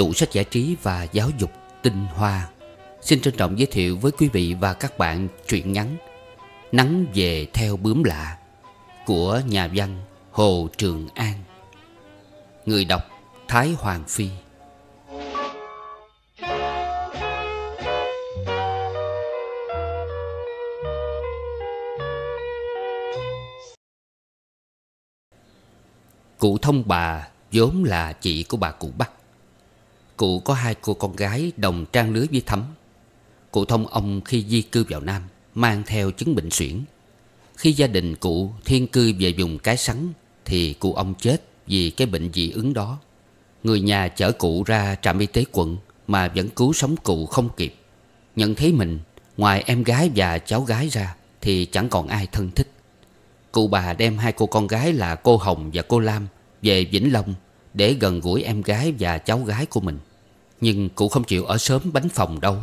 tủ sách giải trí và giáo dục tinh hoa Xin trân trọng giới thiệu với quý vị và các bạn truyện ngắn Nắng về theo bướm lạ của nhà văn Hồ Trường An Người đọc Thái Hoàng Phi Cụ thông bà vốn là chị của bà cụ Bắc Cụ có hai cô con gái đồng trang lứa với Thấm Cụ thông ông khi di cư vào Nam Mang theo chứng bệnh suyễn Khi gia đình cụ thiên cư về vùng cái sắn Thì cụ ông chết vì cái bệnh dị ứng đó Người nhà chở cụ ra trạm y tế quận Mà vẫn cứu sống cụ không kịp Nhận thấy mình Ngoài em gái và cháu gái ra Thì chẳng còn ai thân thích Cụ bà đem hai cô con gái là cô Hồng và cô Lam Về Vĩnh Long Để gần gũi em gái và cháu gái của mình nhưng cụ không chịu ở sớm bánh phòng đâu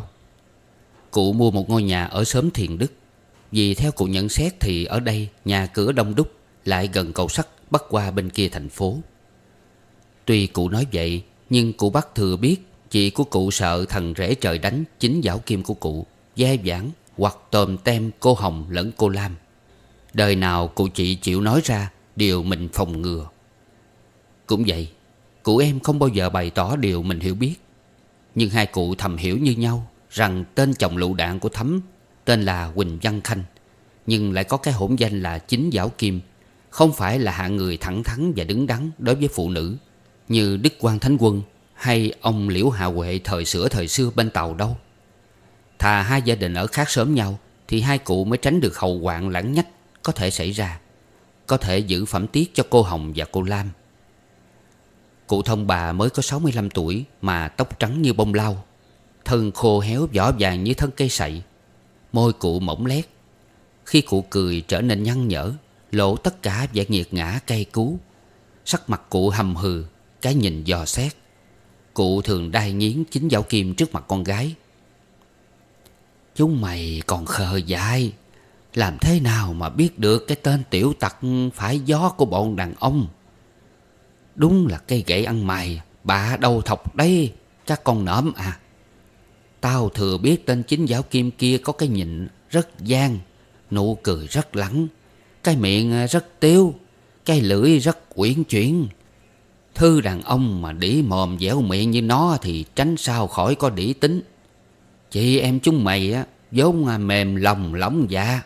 Cụ mua một ngôi nhà ở sớm Thiền Đức Vì theo cụ nhận xét thì ở đây nhà cửa đông đúc Lại gần cầu sắt bắt qua bên kia thành phố Tuy cụ nói vậy Nhưng cụ bắt thừa biết Chị của cụ sợ thằng rể trời đánh Chính giáo kim của cụ gia vãng hoặc tôm tem cô Hồng lẫn cô Lam Đời nào cụ chị chịu nói ra Điều mình phòng ngừa Cũng vậy Cụ em không bao giờ bày tỏ điều mình hiểu biết nhưng hai cụ thầm hiểu như nhau Rằng tên chồng lựu đạn của Thấm Tên là Quỳnh Văn Khanh Nhưng lại có cái hỗn danh là Chính giáo Kim Không phải là hạng người thẳng thắn và đứng đắn Đối với phụ nữ Như Đức Quang Thánh Quân Hay ông Liễu Hạ Huệ thời sửa thời xưa bên Tàu đâu Thà hai gia đình ở khác sớm nhau Thì hai cụ mới tránh được hậu hoạn lãng nhách Có thể xảy ra Có thể giữ phẩm tiết cho cô Hồng và cô Lam Cụ thông bà mới có 65 tuổi Mà tóc trắng như bông lau Thân khô héo vỏ vàng như thân cây sậy Môi cụ mỏng lét Khi cụ cười trở nên nhăn nhở Lộ tất cả vẻ nghiệt ngã cay cú Sắc mặt cụ hầm hừ Cái nhìn dò xét Cụ thường đai nghiến chính dao kim trước mặt con gái Chúng mày còn khờ dại Làm thế nào mà biết được cái tên tiểu tặc phải gió của bọn đàn ông Đúng là cây gậy ăn mày Bà đâu thọc đây Chắc con nỡm à Tao thừa biết tên chính giáo kim kia Có cái nhịn rất gian Nụ cười rất lắng Cái miệng rất tiêu Cái lưỡi rất uyển chuyển Thư đàn ông mà đĩ mồm dẻo miệng như nó Thì tránh sao khỏi có đĩ tính Chị em chúng mày á vốn mềm lòng lỏng dạ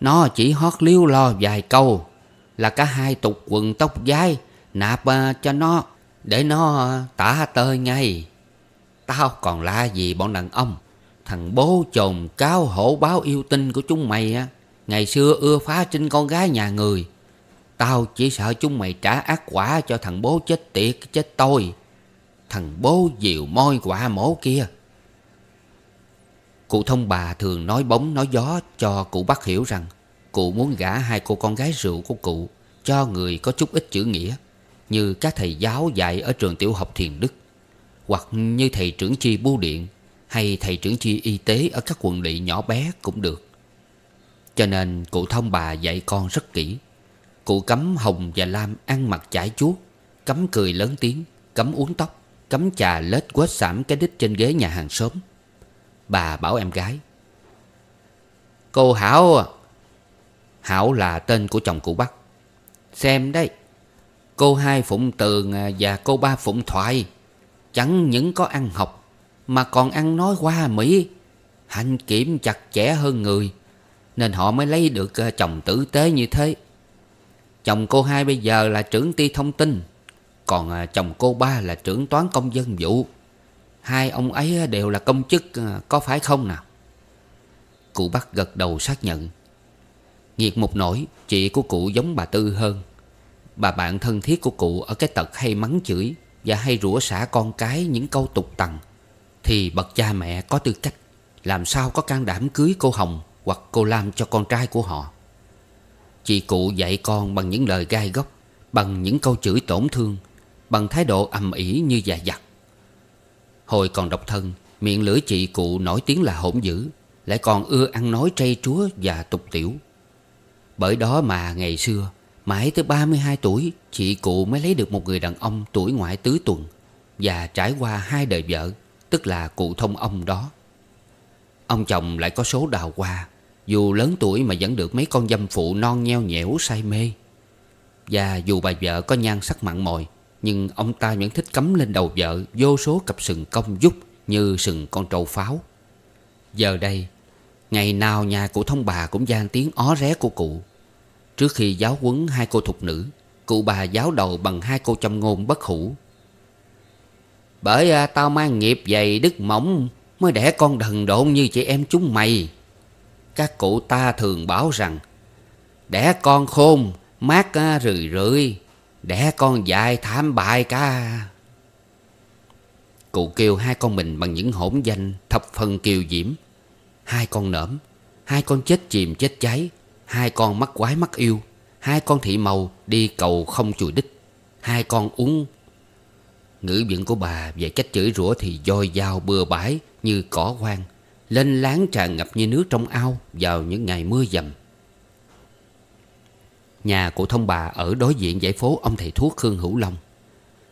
Nó chỉ hót liếu lo vài câu Là cả hai tục quần tóc dái Nạp à, cho nó Để nó tả tơi ngay Tao còn la gì bọn đàn ông Thằng bố chồn cáo hổ báo yêu tinh của chúng mày á Ngày xưa ưa phá trinh con gái nhà người Tao chỉ sợ chúng mày trả ác quả cho thằng bố chết tiệt chết tôi Thằng bố diều môi quả mổ kia Cụ thông bà thường nói bóng nói gió cho cụ bác hiểu rằng Cụ muốn gả hai cô con gái rượu của cụ Cho người có chút ít chữ nghĩa như các thầy giáo dạy ở trường tiểu học Thiền Đức hoặc như thầy trưởng chi bưu điện hay thầy trưởng chi y tế ở các quận lỵ nhỏ bé cũng được. Cho nên cụ thông bà dạy con rất kỹ. Cụ cấm Hồng và Lam ăn mặc chải chuốt, cấm cười lớn tiếng, cấm uống tóc, cấm trà lết quết sảm cái đít trên ghế nhà hàng xóm. Bà bảo em gái. Cô Hảo à, Hảo là tên của chồng cụ Bắc. Xem đây. Cô hai Phụng Tường à, và cô ba Phụng Thoại Chẳng những có ăn học Mà còn ăn nói qua Mỹ hành kiểm chặt chẽ hơn người Nên họ mới lấy được à, chồng tử tế như thế Chồng cô hai bây giờ là trưởng ty thông tin Còn à, chồng cô ba là trưởng toán công dân vụ Hai ông ấy đều là công chức Có phải không nào Cụ bắt gật đầu xác nhận Nghiệt một nỗi Chị của cụ giống bà Tư hơn Bà bạn thân thiết của cụ ở cái tật hay mắng chửi Và hay rủa xả con cái những câu tục tằng Thì bậc cha mẹ có tư cách Làm sao có can đảm cưới cô Hồng Hoặc cô Lam cho con trai của họ Chị cụ dạy con bằng những lời gai góc Bằng những câu chửi tổn thương Bằng thái độ ầm ĩ như già dặt Hồi còn độc thân Miệng lưỡi chị cụ nổi tiếng là hỗn dữ Lại còn ưa ăn nói trây chúa và tục tiểu Bởi đó mà ngày xưa Mãi tới 32 tuổi Chị cụ mới lấy được một người đàn ông tuổi ngoại tứ tuần Và trải qua hai đời vợ Tức là cụ thông ông đó Ông chồng lại có số đào hoa Dù lớn tuổi mà vẫn được mấy con dâm phụ non nheo nhẽo say mê Và dù bà vợ có nhan sắc mặn mòi Nhưng ông ta vẫn thích cắm lên đầu vợ Vô số cặp sừng cong giúp như sừng con trâu pháo Giờ đây Ngày nào nhà cụ thông bà cũng gian tiếng ó ré của cụ Trước khi giáo quấn hai cô thục nữ Cụ bà giáo đầu bằng hai câu châm ngôn bất hủ Bởi à, tao mang nghiệp dày đức mỏng Mới đẻ con đần độn như chị em chúng mày Các cụ ta thường bảo rằng Đẻ con khôn mát à, rười rượi Đẻ con dài thảm bại cả Cụ kêu hai con mình bằng những hỗn danh thập phần kiều diễm Hai con nởm Hai con chết chìm chết cháy Hai con mắt quái mắt yêu Hai con thị màu đi cầu không chùi đích Hai con uống Ngữ biện của bà về cách chửi rủa thì dôi dao bừa bãi như cỏ hoang Lên láng tràn ngập như nước trong ao vào những ngày mưa dầm Nhà của thông bà ở đối diện dãy phố ông thầy thuốc Khương Hữu Long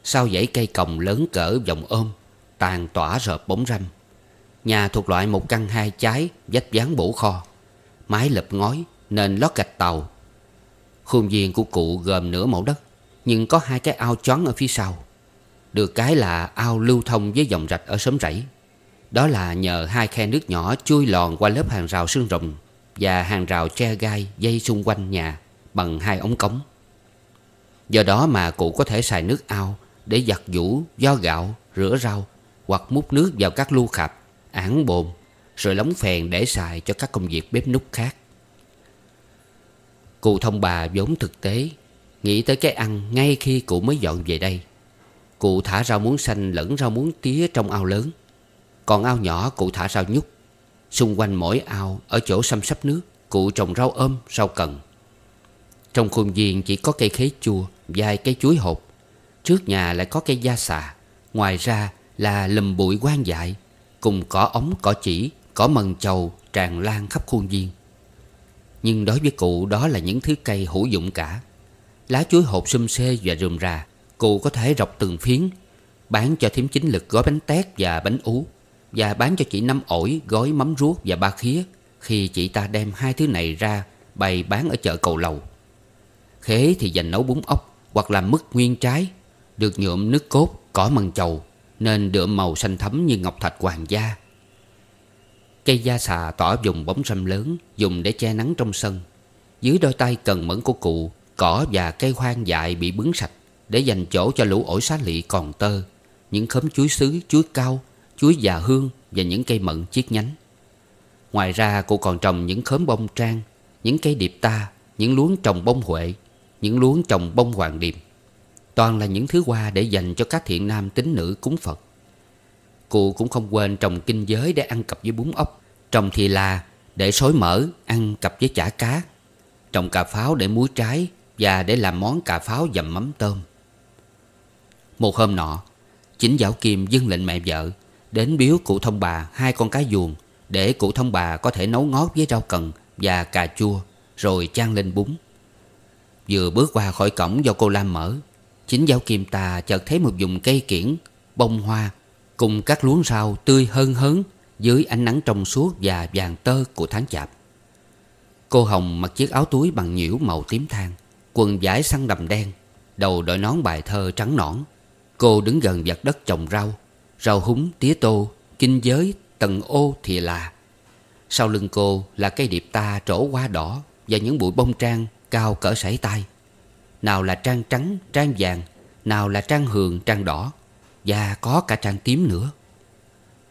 Sau dãy cây còng lớn cỡ vòng ôm Tàn tỏa rợp bóng râm Nhà thuộc loại một căn hai trái Dách dáng bổ kho Mái lợp ngói nên lót gạch tàu Khuôn viên của cụ gồm nửa mẫu đất Nhưng có hai cái ao choáng ở phía sau Được cái là ao lưu thông với dòng rạch ở xóm rẫy Đó là nhờ hai khe nước nhỏ chui lòn qua lớp hàng rào xương rồng Và hàng rào tre gai dây xung quanh nhà Bằng hai ống cống Do đó mà cụ có thể xài nước ao Để giặt vũ, do gạo, rửa rau Hoặc múc nước vào các lu khạp, ảng bồn Rồi lóng phèn để xài cho các công việc bếp nút khác Cụ thông bà vốn thực tế Nghĩ tới cái ăn ngay khi cụ mới dọn về đây Cụ thả rau muống xanh lẫn rau muống tía trong ao lớn Còn ao nhỏ cụ thả rau nhúc Xung quanh mỗi ao ở chỗ xăm sắp nước Cụ trồng rau ôm, rau cần Trong khuôn viên chỉ có cây khế chua Vài cây chuối hộp Trước nhà lại có cây da xà Ngoài ra là lùm bụi quan dại Cùng cỏ ống, cỏ chỉ, cỏ mần chầu tràn lan khắp khuôn viên nhưng đối với cụ đó là những thứ cây hữu dụng cả Lá chuối hộp xum xê và rườm rà Cụ có thể rọc từng phiến Bán cho thím chính lực gói bánh tét và bánh ú Và bán cho chị Năm ổi gói mắm ruốc và ba khía Khi chị ta đem hai thứ này ra bày bán ở chợ cầu lầu Khế thì dành nấu bún ốc hoặc làm mứt nguyên trái Được nhuộm nước cốt, cỏ măng chầu Nên đượm màu xanh thấm như ngọc thạch hoàng gia Cây da xà tỏ dùng bóng râm lớn Dùng để che nắng trong sân Dưới đôi tay cần mẫn của cụ Cỏ và cây hoang dại bị bứng sạch Để dành chỗ cho lũ ổi xá lị còn tơ Những khóm chuối sứ, chuối cao Chuối già hương Và những cây mận chiếc nhánh Ngoài ra cụ còn trồng những khóm bông trang Những cây điệp ta Những luống trồng bông huệ Những luống trồng bông hoàng điệp Toàn là những thứ hoa để dành cho các thiện nam tín nữ cúng Phật Cô cũng không quên trồng kinh giới để ăn cặp với bún ốc Trồng thì là để xối mỡ ăn cặp với chả cá Trồng cà pháo để muối trái Và để làm món cà pháo dầm mắm tôm Một hôm nọ Chính giáo kim dâng lệnh mẹ vợ Đến biếu cụ thông bà hai con cá vuông Để cụ thông bà có thể nấu ngót với rau cần Và cà chua Rồi chan lên bún Vừa bước qua khỏi cổng do cô Lam mở Chính giáo kim ta chợt thấy một vùng cây kiển Bông hoa cùng các luống rau tươi hơn hớn dưới ánh nắng trong suốt và vàng tơ của tháng chạp. Cô Hồng mặc chiếc áo túi bằng nhiễu màu tím than, quần vải săn đầm đen, đầu đội nón bài thơ trắng nõn. Cô đứng gần vạt đất trồng rau, rau húng, tía tô, kinh giới, tầng ô, thì là. Sau lưng cô là cây điệp ta trổ hoa đỏ và những bụi bông trang cao cỡ sải tay. Nào là trang trắng, trang vàng, nào là trang hường, trang đỏ. Và có cả trang tím nữa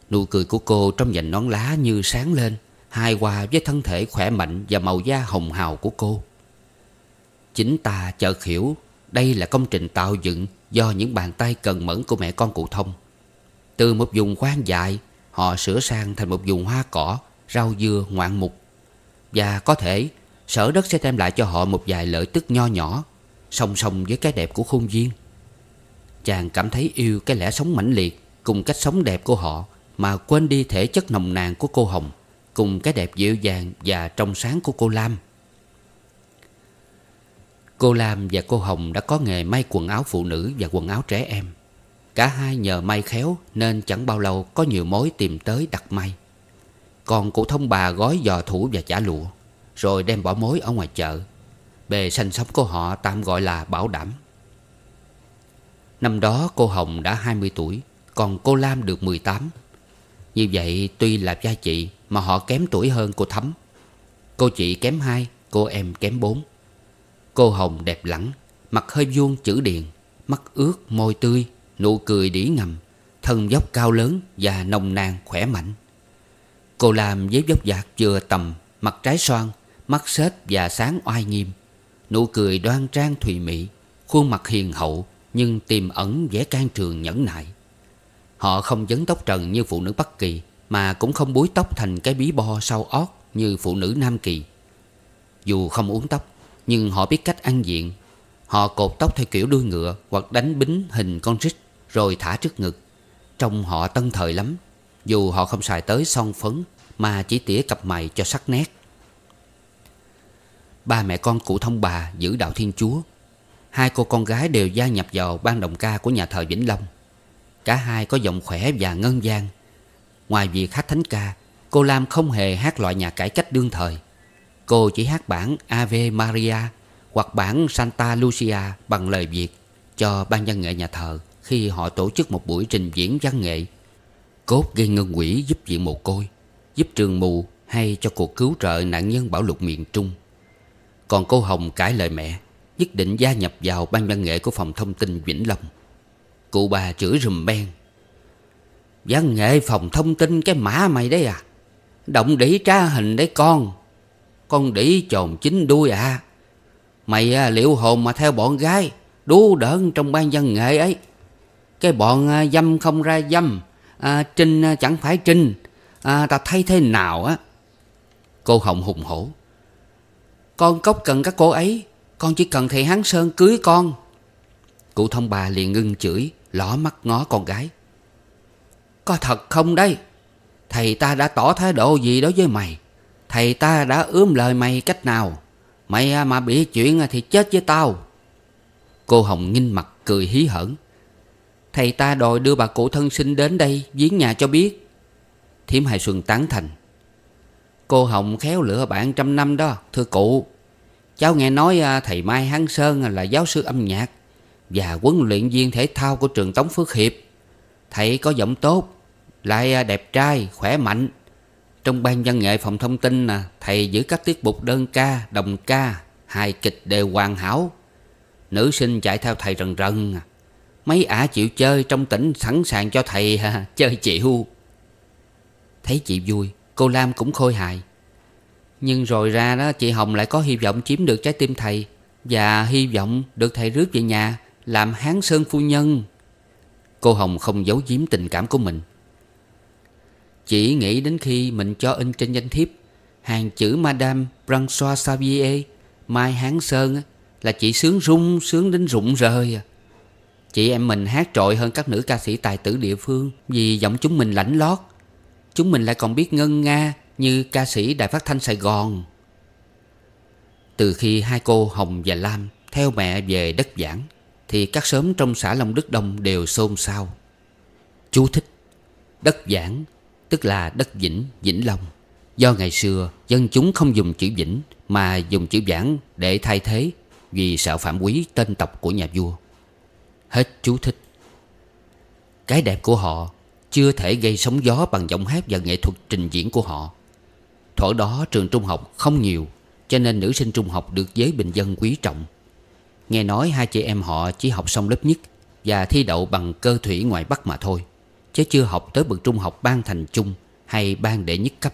Nụ cười của cô trong dành nón lá như sáng lên Hài hòa với thân thể khỏe mạnh Và màu da hồng hào của cô Chính ta chợt hiểu Đây là công trình tạo dựng Do những bàn tay cần mẫn của mẹ con cụ thông Từ một vùng hoang dại Họ sửa sang thành một vùng hoa cỏ Rau dưa ngoạn mục Và có thể sở đất sẽ đem lại cho họ Một vài lợi tức nho nhỏ Song song với cái đẹp của khuôn viên Chàng cảm thấy yêu cái lẽ sống mãnh liệt Cùng cách sống đẹp của họ Mà quên đi thể chất nồng nàn của cô Hồng Cùng cái đẹp dịu dàng và trong sáng của cô Lam Cô Lam và cô Hồng đã có nghề may quần áo phụ nữ và quần áo trẻ em Cả hai nhờ may khéo nên chẳng bao lâu có nhiều mối tìm tới đặt may Còn cụ thông bà gói giò thủ và chả lụa Rồi đem bỏ mối ở ngoài chợ Bề sanh sống của họ tạm gọi là bảo đảm Năm đó cô Hồng đã 20 tuổi Còn cô Lam được 18 Như vậy tuy là cha chị Mà họ kém tuổi hơn cô Thắm Cô chị kém 2 Cô em kém 4 Cô Hồng đẹp lẳng Mặt hơi vuông chữ điền Mắt ướt môi tươi Nụ cười đỉ ngầm Thân dốc cao lớn Và nồng nàn khỏe mạnh Cô Lam với dốc dạc vừa tầm Mặt trái xoan Mắt xếp và sáng oai nghiêm Nụ cười đoan trang thùy mị Khuôn mặt hiền hậu nhưng tiềm ẩn vẻ can trường nhẫn nại Họ không dấn tóc trần như phụ nữ Bắc Kỳ Mà cũng không búi tóc thành cái bí bo sau ót Như phụ nữ Nam Kỳ Dù không uống tóc Nhưng họ biết cách ăn diện Họ cột tóc theo kiểu đuôi ngựa Hoặc đánh bính hình con rít Rồi thả trước ngực Trông họ tân thời lắm Dù họ không xài tới son phấn Mà chỉ tỉa cặp mày cho sắc nét Ba mẹ con cụ thông bà giữ đạo Thiên Chúa Hai cô con gái đều gia nhập vào ban đồng ca của nhà thờ Vĩnh Long Cả hai có giọng khỏe và ngân gian Ngoài việc hát thánh ca Cô Lam không hề hát loại nhạc cải cách đương thời Cô chỉ hát bản Ave Maria Hoặc bản Santa Lucia bằng lời Việt Cho ban văn nghệ nhà thờ Khi họ tổ chức một buổi trình diễn văn nghệ Cốt gây ngân quỷ giúp diện mồ côi Giúp trường mù hay cho cuộc cứu trợ nạn nhân bạo lục miền Trung Còn cô Hồng cãi lời mẹ Nhất định gia nhập vào ban văn nghệ của phòng thông tin Vĩnh Long Cụ bà chửi rùm beng Văn nghệ phòng thông tin cái mã mày đấy à Động đĩ tra hình đấy con Con đĩ trồn chín đuôi à Mày à, liệu hồn mà theo bọn gái Đú đỡn trong ban văn nghệ ấy Cái bọn à, dâm không ra dâm à, Trinh à, chẳng phải Trinh à, Ta thấy thế nào á Cô Hồng hùng hổ Con cốc cần các cô ấy con chỉ cần thầy Hán Sơn cưới con Cụ thông bà liền ngưng chửi Lỏ mắt ngó con gái Có thật không đây Thầy ta đã tỏ thái độ gì đối với mày Thầy ta đã ướm lời mày cách nào Mày à, mà bị chuyện à thì chết với tao Cô Hồng nghinh mặt cười hí hởn Thầy ta đòi đưa bà cụ thân sinh đến đây Viếng nhà cho biết Thiếm Hải Xuân tán thành Cô Hồng khéo lửa bạn trăm năm đó Thưa cụ Cháu nghe nói à, thầy Mai Hán Sơn là giáo sư âm nhạc Và huấn luyện viên thể thao của trường Tống Phước Hiệp Thầy có giọng tốt Lại à, đẹp trai, khỏe mạnh Trong ban văn nghệ phòng thông tin à, Thầy giữ các tiết mục đơn ca, đồng ca Hài kịch đều hoàn hảo Nữ sinh chạy theo thầy rần rần Mấy ả chịu chơi trong tỉnh sẵn sàng cho thầy chơi chịu Thấy chị vui Cô Lam cũng khôi hài nhưng rồi ra đó chị Hồng lại có hy vọng chiếm được trái tim thầy Và hy vọng được thầy rước về nhà Làm hán sơn phu nhân Cô Hồng không giấu giếm tình cảm của mình Chỉ nghĩ đến khi mình cho in trên danh thiếp Hàng chữ Madame François Xavier Mai Hán Sơn Là chị sướng rung sướng đến rụng rời à. Chị em mình hát trội hơn các nữ ca sĩ tài tử địa phương Vì giọng chúng mình lãnh lót Chúng mình lại còn biết ngân nga như ca sĩ Đài Phát Thanh Sài Gòn. Từ khi hai cô Hồng và Lam theo mẹ về đất giảng thì các xóm trong xã Long Đức Đông đều xôn xao. Chú thích Đất giảng tức là đất Vĩnh, Vĩnh Long. Do ngày xưa dân chúng không dùng chữ Vĩnh mà dùng chữ Giảng để thay thế vì sợ phạm quý tên tộc của nhà vua. Hết chú thích. Cái đẹp của họ chưa thể gây sóng gió bằng giọng hát và nghệ thuật trình diễn của họ. Thuở đó trường trung học không nhiều Cho nên nữ sinh trung học được giới bình dân quý trọng Nghe nói hai chị em họ chỉ học xong lớp nhất Và thi đậu bằng cơ thủy ngoài Bắc mà thôi Chứ chưa học tới bậc trung học ban thành chung Hay ban đệ nhất cấp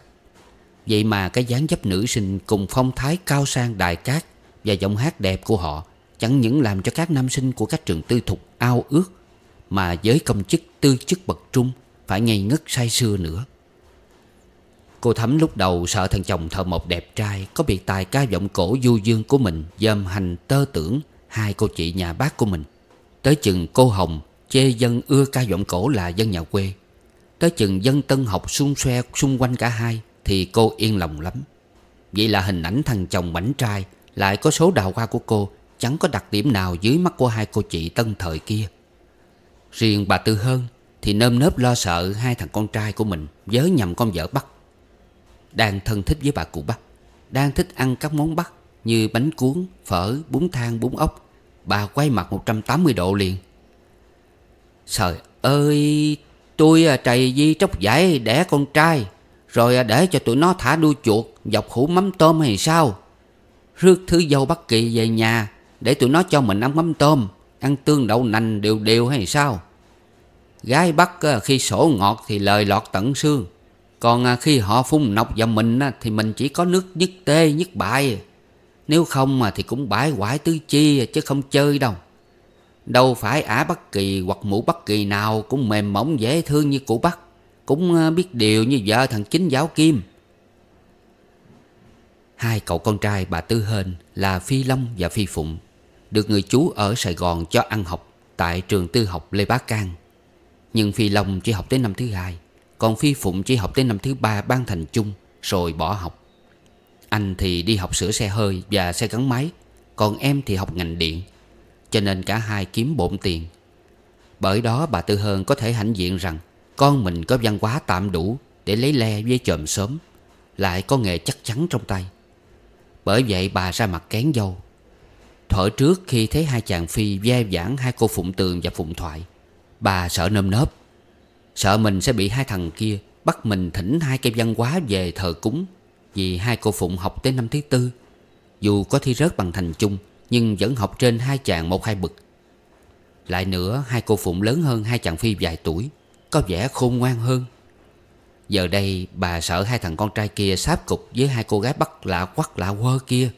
Vậy mà cái dáng dấp nữ sinh cùng phong thái cao sang đài cát Và giọng hát đẹp của họ Chẳng những làm cho các nam sinh của các trường tư thục ao ước Mà giới công chức tư chức bậc trung Phải ngây ngất say sưa nữa Cô Thắm lúc đầu sợ thằng chồng thợ mộc đẹp trai Có biệt tài ca giọng cổ du dương của mình Dâm hành tơ tưởng Hai cô chị nhà bác của mình Tới chừng cô Hồng Chê dân ưa ca giọng cổ là dân nhà quê Tới chừng dân tân học xung xoe xung quanh cả hai Thì cô yên lòng lắm Vậy là hình ảnh thằng chồng mảnh trai Lại có số đào hoa của cô Chẳng có đặc điểm nào dưới mắt của hai cô chị tân thời kia Riêng bà Tư Hơn Thì nơm nớp lo sợ hai thằng con trai của mình Vớ nhầm con vợ bắt đang thân thích với bà cụ Bắc, đang thích ăn các món Bắc như bánh cuốn, phở, bún thang, bún ốc. Bà quay mặt 180 độ liền. Trời ơi, tôi à, trầy di tróc giải đẻ con trai, rồi à, để cho tụi nó thả đuôi chuột dọc hũ mắm tôm hay sao? Rước thứ dâu Bắc Kỳ về nhà để tụi nó cho mình ăn mắm tôm, ăn tương đậu nành đều đều hay sao? Gái Bắc à, khi sổ ngọt thì lời lọt tận xương. Còn à, khi họ phun nọc vào mình à, thì mình chỉ có nước nhất tê nhất bại. Nếu không mà thì cũng bãi quải tứ chi à, chứ không chơi đâu. Đâu phải ả bất kỳ hoặc mũ bất kỳ nào cũng mềm mỏng dễ thương như cụ bắt. Cũng biết điều như vợ thằng chính giáo kim. Hai cậu con trai bà Tư Hên là Phi Long và Phi Phụng được người chú ở Sài Gòn cho ăn học tại trường tư học Lê Bá Cang. Nhưng Phi Long chỉ học tới năm thứ hai còn Phi Phụng chỉ học tới năm thứ ba ban thành chung Rồi bỏ học Anh thì đi học sửa xe hơi và xe gắn máy Còn em thì học ngành điện Cho nên cả hai kiếm bổn tiền Bởi đó bà Tư Hơn có thể hãnh diện rằng Con mình có văn hóa tạm đủ Để lấy le với chòm sớm Lại có nghề chắc chắn trong tay Bởi vậy bà ra mặt kén dâu thở trước khi thấy hai chàng Phi ve vãn hai cô Phụng Tường và Phụng Thoại Bà sợ nơm nớp Sợ mình sẽ bị hai thằng kia Bắt mình thỉnh hai cây văn hóa về thờ cúng Vì hai cô Phụng học tới năm thứ tư Dù có thi rớt bằng thành chung Nhưng vẫn học trên hai chàng một hai bậc Lại nữa hai cô Phụng lớn hơn hai chàng Phi vài tuổi Có vẻ khôn ngoan hơn Giờ đây bà sợ hai thằng con trai kia sáp cục với hai cô gái bắt lạ quắc lạ quơ kia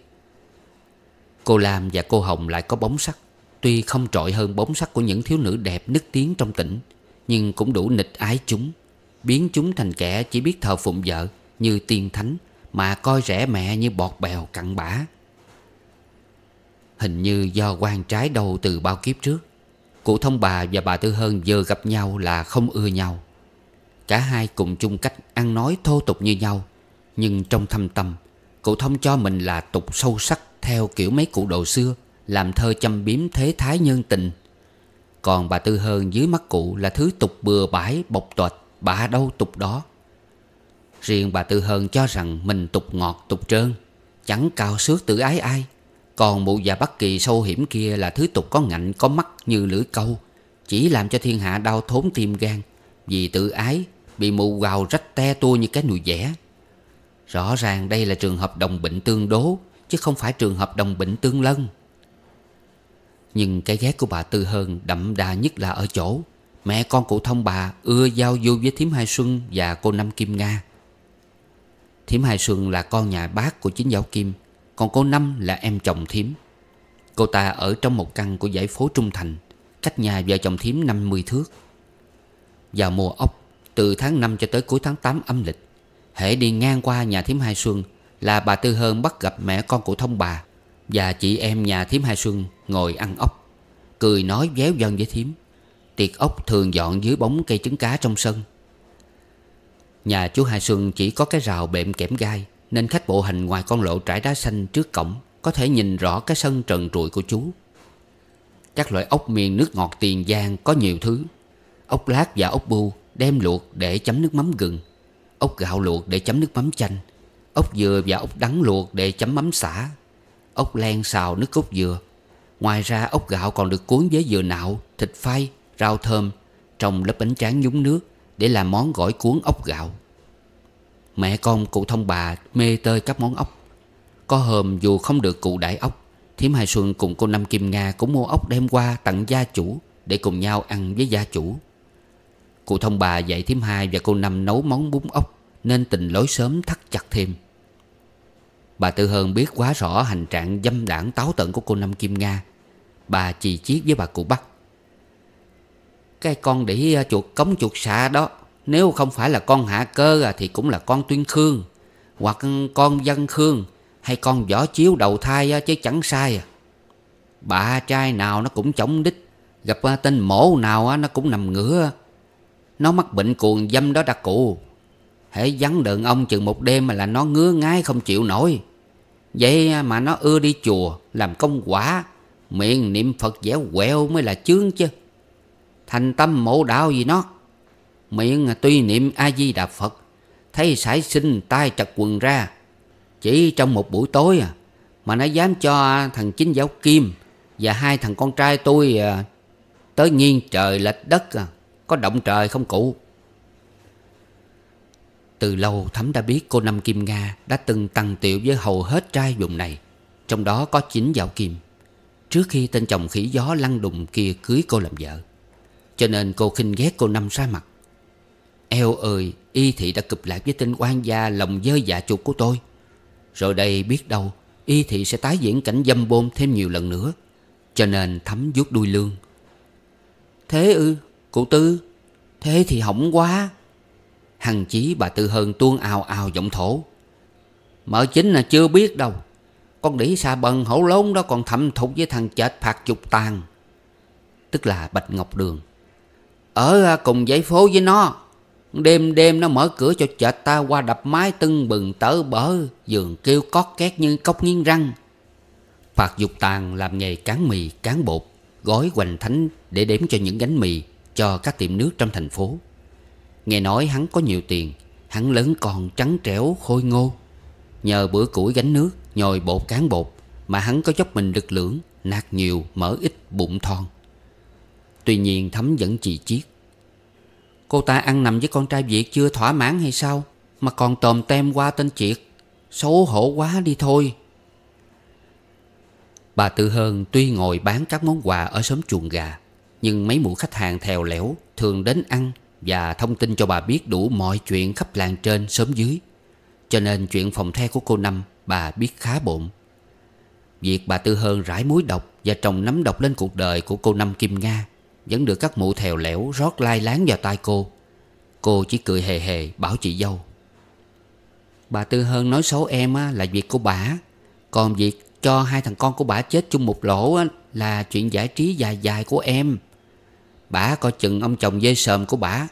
Cô Lam và cô Hồng lại có bóng sắc Tuy không trội hơn bóng sắc của những thiếu nữ đẹp nức tiếng trong tỉnh nhưng cũng đủ nịch ái chúng Biến chúng thành kẻ chỉ biết thờ phụng vợ Như tiên thánh Mà coi rẻ mẹ như bọt bèo cặn bã Hình như do quan trái đầu từ bao kiếp trước Cụ thông bà và bà Tư Hơn vừa gặp nhau là không ưa nhau Cả hai cùng chung cách ăn nói thô tục như nhau Nhưng trong thâm tâm Cụ thông cho mình là tục sâu sắc Theo kiểu mấy cụ đồ xưa Làm thơ châm biếm thế thái nhân tình còn bà Tư Hơn dưới mắt cụ là thứ tục bừa bãi bộc tuệt Bà đâu tục đó Riêng bà Tư Hơn cho rằng mình tục ngọt tục trơn Chẳng cao xước tự ái ai Còn mụ già bất Kỳ sâu hiểm kia là thứ tục có ngạnh có mắt như lưỡi câu Chỉ làm cho thiên hạ đau thốn tim gan Vì tự ái bị mụ gào rách te tua như cái nùi vẽ Rõ ràng đây là trường hợp đồng bệnh tương đố Chứ không phải trường hợp đồng bệnh tương lân nhưng cái ghét của bà Tư Hơn đậm đà nhất là ở chỗ Mẹ con cụ thông bà ưa giao du với thím Hai Xuân và cô Năm Kim Nga Thím Hai Xuân là con nhà bác của chính giáo Kim Còn cô Năm là em chồng thím Cô ta ở trong một căn của giải phố Trung Thành Cách nhà vợ chồng thím 50 thước Vào mùa ốc Từ tháng 5 cho tới cuối tháng 8 âm lịch Hễ đi ngang qua nhà thím Hai Xuân Là bà Tư Hơn bắt gặp mẹ con cụ thông bà và chị em nhà thím Hai Xuân ngồi ăn ốc Cười nói véo dân với thím Tiệc ốc thường dọn dưới bóng cây trứng cá trong sân Nhà chú Hai Xuân chỉ có cái rào bệm kẽm gai Nên khách bộ hành ngoài con lộ trải đá xanh trước cổng Có thể nhìn rõ cái sân trần trụi của chú Các loại ốc miền nước ngọt tiền giang có nhiều thứ Ốc lát và ốc bu đem luộc để chấm nước mắm gừng Ốc gạo luộc để chấm nước mắm chanh Ốc dừa và ốc đắng luộc để chấm mắm xả ốc len xào nước cốt dừa. Ngoài ra ốc gạo còn được cuốn với dừa nạo, thịt phay, rau thơm trong lớp bánh tráng nhúng nước để làm món gỏi cuốn ốc gạo. Mẹ con cụ thông bà mê tơi các món ốc. Có hôm dù không được cụ đại ốc, Thiếm Hai Xuân cùng cô Năm Kim Nga cũng mua ốc đem qua tặng gia chủ để cùng nhau ăn với gia chủ. Cụ thông bà dạy Thiếm Hai và cô Năm nấu món bún ốc nên tình lối sớm thắt chặt thêm. Bà Tư Hơn biết quá rõ hành trạng dâm đảng táo tận của cô Năm Kim Nga Bà chỉ chiết với bà cụ Bắc Cái con để à, chuột cống chuột xạ đó Nếu không phải là con hạ cơ à, thì cũng là con tuyên khương Hoặc con dân khương Hay con võ chiếu đầu thai à, chứ chẳng sai Bà trai nào nó cũng chống đích Gặp tên mổ nào nó cũng nằm ngửa Nó mắc bệnh cuồng dâm đó đặc cụ hãy vắng đường ông chừng một đêm mà là nó ngứa ngái không chịu nổi Vậy mà nó ưa đi chùa Làm công quả Miệng niệm Phật dẻo quẹo mới là chướng chứ Thành tâm mộ đạo gì nó Miệng tuy niệm A-di-đà Phật Thấy sải sinh tay chặt quần ra Chỉ trong một buổi tối à Mà nó dám cho thằng chính giáo Kim Và hai thằng con trai tôi à, Tới nghiêng trời lệch đất à, Có động trời không cụ từ lâu Thắm đã biết cô Năm Kim Nga đã từng tăng tiểu với hầu hết trai vùng này Trong đó có chính dạo kim Trước khi tên chồng khỉ gió lăn đùng kia cưới cô làm vợ Cho nên cô khinh ghét cô Năm ra mặt Eo ơi Y thị đã cụp lại với tên quan gia lòng dơ dạ chuột của tôi Rồi đây biết đâu Y thị sẽ tái diễn cảnh dâm bôn thêm nhiều lần nữa Cho nên Thắm vuốt đuôi lương Thế ư Cụ Tư Thế thì hỏng quá Hằng chí bà Tư Hơn tuôn ào ào giọng thổ Mở chính là chưa biết đâu Con đĩ xa bần hổ lốn đó còn thậm thục với thằng chệt phạt chục tàn Tức là Bạch Ngọc Đường Ở à, cùng dãy phố với nó Đêm đêm nó mở cửa cho chợ ta qua đập mái tưng bừng tở bở Giường kêu cót két như cốc nghiến răng Phạt dục tàn làm nghề cán mì, cán bột Gói hoành thánh để đếm cho những gánh mì Cho các tiệm nước trong thành phố Nghe nói hắn có nhiều tiền Hắn lớn còn trắng trẻo khôi ngô Nhờ bữa củi gánh nước Nhồi bột cán bột Mà hắn có dốc mình lực lưỡng Nạt nhiều mở ít bụng thon Tuy nhiên thấm vẫn chỉ chiết Cô ta ăn nằm với con trai Việt chưa thỏa mãn hay sao Mà còn tòm tem qua tên Triệt Xấu hổ quá đi thôi Bà Tư Hơn tuy ngồi bán các món quà ở xóm chuồng gà Nhưng mấy mụ khách hàng thèo lẻo Thường đến ăn và thông tin cho bà biết đủ mọi chuyện khắp làng trên sớm dưới Cho nên chuyện phòng the của cô Năm bà biết khá bộn Việc bà Tư Hơn rải muối độc và trồng nấm độc lên cuộc đời của cô Năm Kim Nga Vẫn được các mụ thèo lẻo rót lai láng vào tai cô Cô chỉ cười hề hề bảo chị dâu Bà Tư Hơn nói xấu em là việc của bà Còn việc cho hai thằng con của bà chết chung một lỗ là chuyện giải trí dài dài của em Bả coi chừng ông chồng dê sờm của bả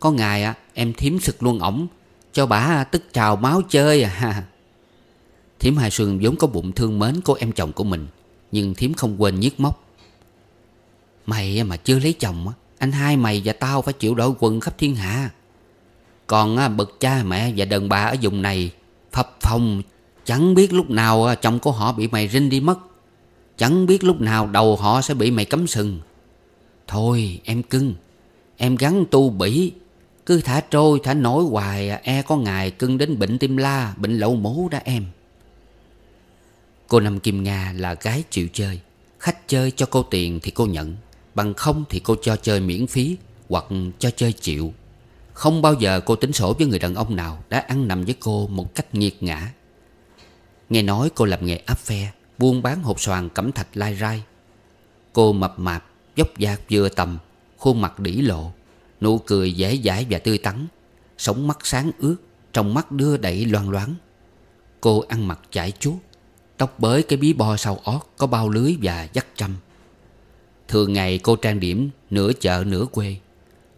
Có ngày à, em thiếm sực luôn ổng Cho bả tức trào máu chơi à Thím Hai Sương vốn có bụng thương mến cô em chồng của mình Nhưng Thiếm không quên nhiếc móc Mày mà chưa lấy chồng Anh hai mày và tao phải chịu đổi quần khắp thiên hạ Còn bậc cha mẹ và đàn bà ở vùng này Phập phòng Chẳng biết lúc nào chồng của họ bị mày rinh đi mất Chẳng biết lúc nào đầu họ sẽ bị mày cấm sừng Thôi em cưng Em gắn tu bỉ Cứ thả trôi thả nổi hoài à, E có ngày cưng đến bệnh tim la Bệnh lậu mố đã em Cô Năm Kim Nga là gái chịu chơi Khách chơi cho cô tiền thì cô nhận Bằng không thì cô cho chơi miễn phí Hoặc cho chơi chịu Không bao giờ cô tính sổ với người đàn ông nào Đã ăn nằm với cô một cách nghiệt ngã Nghe nói cô làm nghề áp phe Buôn bán hộp xoàn cẩm thạch lai rai Cô mập mạp Dốc dạc vừa tầm Khuôn mặt đỉ lộ Nụ cười dễ dãi và tươi tắn Sống mắt sáng ướt Trong mắt đưa đẩy loan loáng Cô ăn mặc chải chuốt Tóc bới cái bí bo sau ót Có bao lưới và dắt trăm Thường ngày cô trang điểm Nửa chợ nửa quê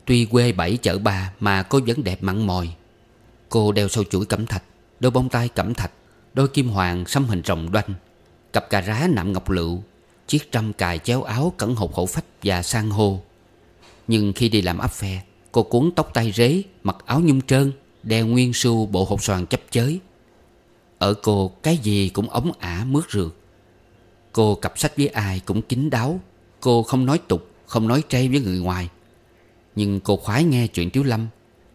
Tuy quê bảy chợ ba Mà cô vẫn đẹp mặn mòi Cô đeo sâu chuỗi cẩm thạch Đôi bông tai cẩm thạch Đôi kim hoàng xăm hình rồng đoanh Cặp cà rá nạm ngọc lựu Chiếc trăm cài chéo áo cẩn hộp hổ phách và sang hô Nhưng khi đi làm áp phe Cô cuốn tóc tay rế Mặc áo nhung trơn Đeo nguyên su bộ hộp xoàn chấp chới Ở cô cái gì cũng ống ả mướt rượt Cô cặp sách với ai cũng kín đáo Cô không nói tục Không nói trây với người ngoài Nhưng cô khoái nghe chuyện Tiếu Lâm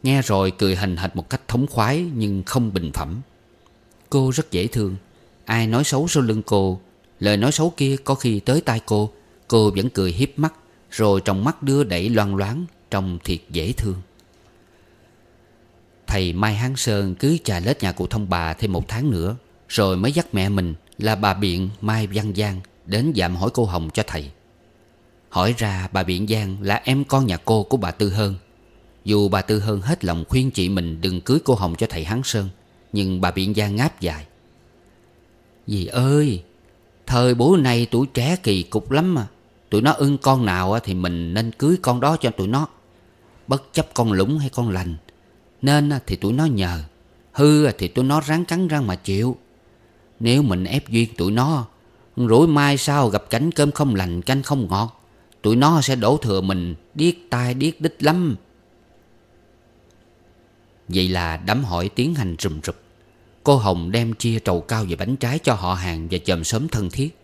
Nghe rồi cười hình hệt một cách thống khoái Nhưng không bình phẩm Cô rất dễ thương Ai nói xấu sau lưng cô Lời nói xấu kia có khi tới tai cô Cô vẫn cười hiếp mắt Rồi trong mắt đưa đẩy loan loáng Trông thiệt dễ thương Thầy Mai Hán Sơn cứ trà lết nhà cụ thông bà thêm một tháng nữa Rồi mới dắt mẹ mình là bà Biện Mai Văn Giang Đến dạm hỏi cô Hồng cho thầy Hỏi ra bà Biện Giang là em con nhà cô của bà Tư Hơn Dù bà Tư Hơn hết lòng khuyên chị mình đừng cưới cô Hồng cho thầy Hán Sơn Nhưng bà Biện Giang ngáp dài Dì ơi Thời buổi này tuổi trẻ kỳ cục lắm mà Tụi nó ưng con nào thì mình nên cưới con đó cho tụi nó Bất chấp con lũng hay con lành Nên thì tụi nó nhờ Hư thì tụi nó ráng cắn răng mà chịu Nếu mình ép duyên tụi nó Rủi mai sau gặp cảnh cơm không lành canh không ngọt Tụi nó sẽ đổ thừa mình Điếc tai điếc đích lắm Vậy là đám hỏi tiến hành rùm rụp Cô Hồng đem chia trầu cao và bánh trái cho họ hàng và chòm sớm thân thiết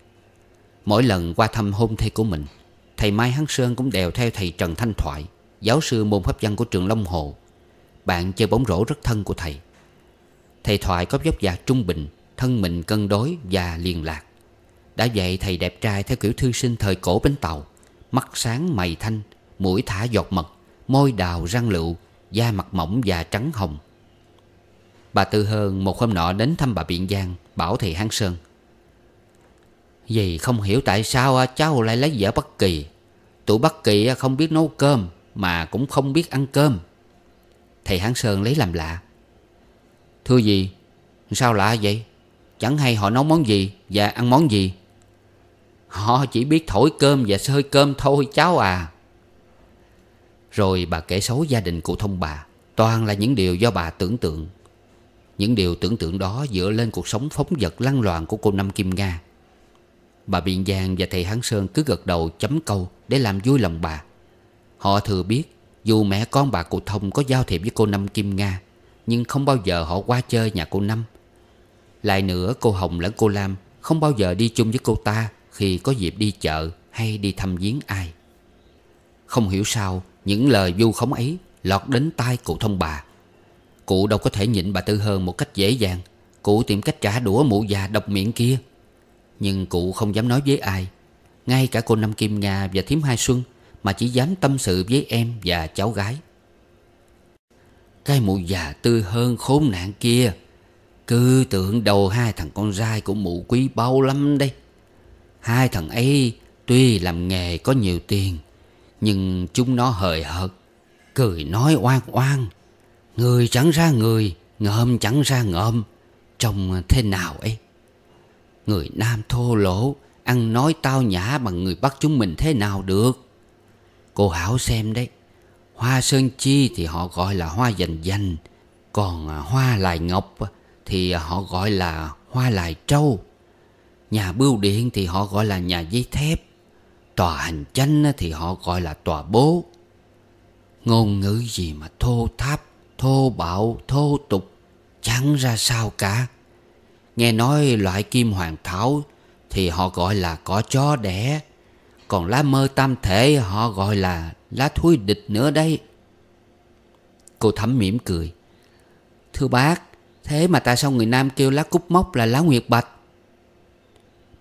Mỗi lần qua thăm hôn thê của mình Thầy Mai Hán Sơn cũng đèo theo thầy Trần Thanh Thoại Giáo sư môn pháp văn của trường Long Hồ Bạn chơi bóng rổ rất thân của thầy Thầy Thoại có dốc dạc trung bình Thân mình cân đối và liền lạc Đã dạy thầy đẹp trai theo kiểu thư sinh thời cổ bến tàu Mắt sáng mày thanh Mũi thả giọt mật Môi đào răng lựu Da mặt mỏng và trắng hồng Bà Tư Hơn một hôm nọ đến thăm bà Biện Giang Bảo thị Hán Sơn Dì không hiểu tại sao cháu lại lấy vợ Bắc Kỳ Tụi Bắc Kỳ không biết nấu cơm Mà cũng không biết ăn cơm Thầy Hán Sơn lấy làm lạ Thưa dì Sao lạ vậy Chẳng hay họ nấu món gì Và ăn món gì Họ chỉ biết thổi cơm và sơi cơm thôi cháu à Rồi bà kể xấu gia đình của thông bà Toàn là những điều do bà tưởng tượng những điều tưởng tượng đó dựa lên cuộc sống phóng vật lăn loạn của cô Năm Kim Nga Bà Biện Giang và thầy Hán Sơn cứ gật đầu chấm câu để làm vui lòng bà Họ thừa biết dù mẹ con bà cụ Thông có giao thiệp với cô Năm Kim Nga Nhưng không bao giờ họ qua chơi nhà cô Năm Lại nữa cô Hồng lẫn cô Lam không bao giờ đi chung với cô ta Khi có dịp đi chợ hay đi thăm viếng ai Không hiểu sao những lời vu khống ấy lọt đến tai cụ Thông bà Cụ đâu có thể nhịn bà Tư Hơn một cách dễ dàng Cụ tìm cách trả đũa mụ già độc miệng kia Nhưng cụ không dám nói với ai Ngay cả cô Năm Kim Nga và thím Hai Xuân Mà chỉ dám tâm sự với em và cháu gái Cái mụ già Tư Hơn khốn nạn kia Cứ tượng đầu hai thằng con trai của mụ quý bao lắm đây Hai thằng ấy tuy làm nghề có nhiều tiền Nhưng chúng nó hời hợt Cười nói oan oan Người chẳng ra người Ngợm chẳng ra ngợm Trông thế nào ấy Người nam thô lỗ Ăn nói tao nhã bằng người Bắc chúng mình thế nào được Cô Hảo xem đấy Hoa sơn chi thì họ gọi là hoa dành dành Còn à, hoa lài ngọc Thì họ gọi là hoa lài trâu Nhà bưu điện thì họ gọi là nhà giấy thép Tòa hành chánh thì họ gọi là tòa bố Ngôn ngữ gì mà thô tháp thô bạo thô tục chẳng ra sao cả nghe nói loại kim hoàng thảo thì họ gọi là cỏ chó đẻ còn lá mơ tam thể họ gọi là lá thúi địch nữa đây cô thấm mỉm cười thưa bác thế mà tại sao người nam kêu lá cúc mốc là lá nguyệt bạch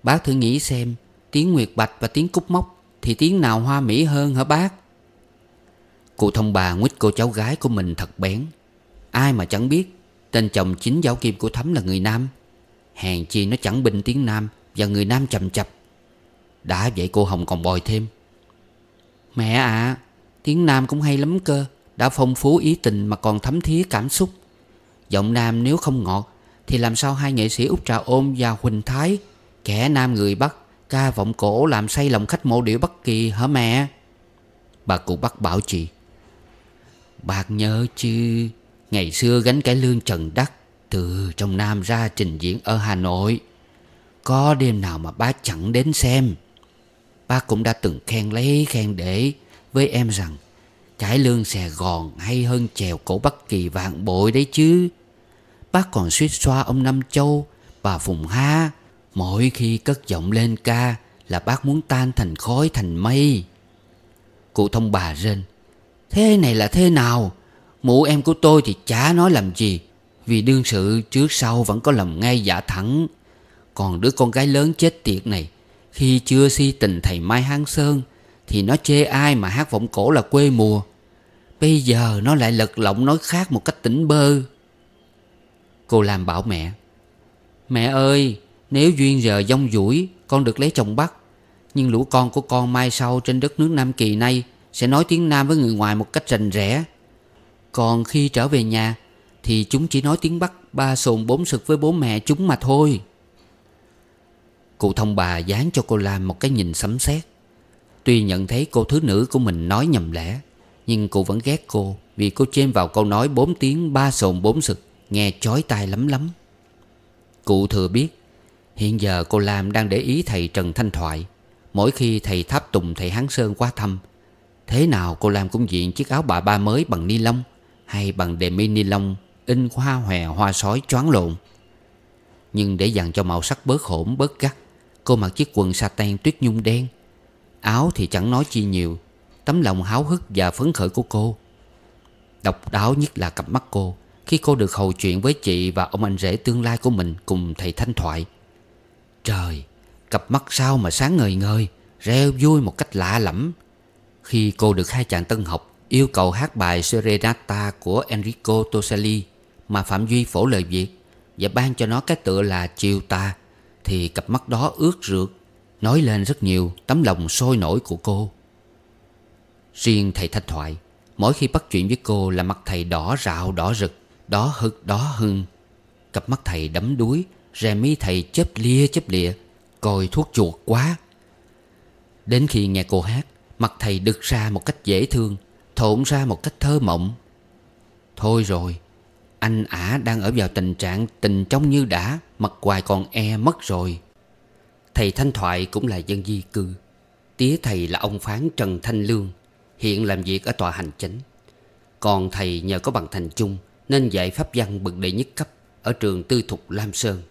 bác thử nghĩ xem tiếng nguyệt bạch và tiếng cúc mốc thì tiếng nào hoa mỹ hơn hả bác cụ thông bà nguyết cô cháu gái của mình thật bén Ai mà chẳng biết Tên chồng chính giáo kim của Thắm là người Nam Hèn chi nó chẳng binh tiếng Nam Và người Nam chầm chập Đã vậy cô Hồng còn bồi thêm Mẹ ạ Tiếng Nam cũng hay lắm cơ Đã phong phú ý tình mà còn thấm thía cảm xúc Giọng Nam nếu không ngọt Thì làm sao hai nghệ sĩ Úc Trà ôm và Huỳnh Thái Kẻ Nam người Bắc Ca vọng cổ làm say lòng khách mộ điệu bất kỳ hả mẹ Bà cụ bắt bảo chị Bác nhớ chứ Ngày xưa gánh cái lương trần đắc Từ trong Nam ra trình diễn ở Hà Nội Có đêm nào mà bác chẳng đến xem Bác cũng đã từng khen lấy khen để Với em rằng cái lương Sài Gòn hay hơn chèo cổ Bắc Kỳ vạn bội đấy chứ Bác còn suýt xoa ông Năm Châu Bà Phùng Ha Mỗi khi cất giọng lên ca Là bác muốn tan thành khói thành mây Cụ thông bà rên Thế này là thế nào Mụ em của tôi thì chả nói làm gì Vì đương sự trước sau vẫn có lòng ngay dạ thẳng Còn đứa con gái lớn chết tiệt này Khi chưa si tình thầy Mai Hán Sơn Thì nó chê ai mà hát vọng cổ là quê mùa Bây giờ nó lại lật lọng nói khác một cách tỉnh bơ Cô làm bảo mẹ Mẹ ơi Nếu duyên giờ dông dũi Con được lấy chồng Bắc Nhưng lũ con của con mai sau Trên đất nước Nam Kỳ nay sẽ nói tiếng Nam với người ngoài một cách rành rẽ Còn khi trở về nhà Thì chúng chỉ nói tiếng Bắc ba sồn bốn sực với bố mẹ chúng mà thôi Cụ thông bà dán cho cô Lam một cái nhìn sấm sét Tuy nhận thấy cô thứ nữ của mình nói nhầm lẽ Nhưng cụ vẫn ghét cô Vì cô chêm vào câu nói bốn tiếng ba sồn bốn sực Nghe chói tai lắm lắm Cụ thừa biết Hiện giờ cô Lam đang để ý thầy Trần Thanh Thoại Mỗi khi thầy Tháp Tùng thầy Hán Sơn qua thăm Thế nào cô làm cũng diện chiếc áo bà ba mới bằng ni lông Hay bằng demi ni lông In hoa hòe hoa sói choáng lộn Nhưng để dặn cho màu sắc bớt hổn bớt gắt Cô mặc chiếc quần satin tuyết nhung đen Áo thì chẳng nói chi nhiều Tấm lòng háo hức và phấn khởi của cô Độc đáo nhất là cặp mắt cô Khi cô được hầu chuyện với chị và ông anh rể tương lai của mình cùng thầy Thanh Thoại Trời, cặp mắt sao mà sáng ngời ngời Reo vui một cách lạ lẫm khi cô được hai chàng tân học yêu cầu hát bài Serenata của Enrico Toselli mà Phạm Duy phổ lời Việt và ban cho nó cái tựa là Chiều ta thì cặp mắt đó ướt rượt nói lên rất nhiều tấm lòng sôi nổi của cô. Riêng thầy Thanh Thoại, mỗi khi bắt chuyện với cô là mặt thầy đỏ rạo đỏ rực, đó hực đó hưng. Cặp mắt thầy đấm đuối, rè mí thầy chớp lia chớp lịa, coi thuốc chuột quá. Đến khi nghe cô hát, Mặt thầy đực ra một cách dễ thương Thộn ra một cách thơ mộng Thôi rồi Anh ả đang ở vào tình trạng tình trong như đã Mặt hoài còn e mất rồi Thầy Thanh Thoại cũng là dân di cư Tía thầy là ông phán Trần Thanh Lương Hiện làm việc ở tòa hành chính Còn thầy nhờ có bằng thành chung Nên dạy pháp văn bậc đệ nhất cấp Ở trường tư thục Lam Sơn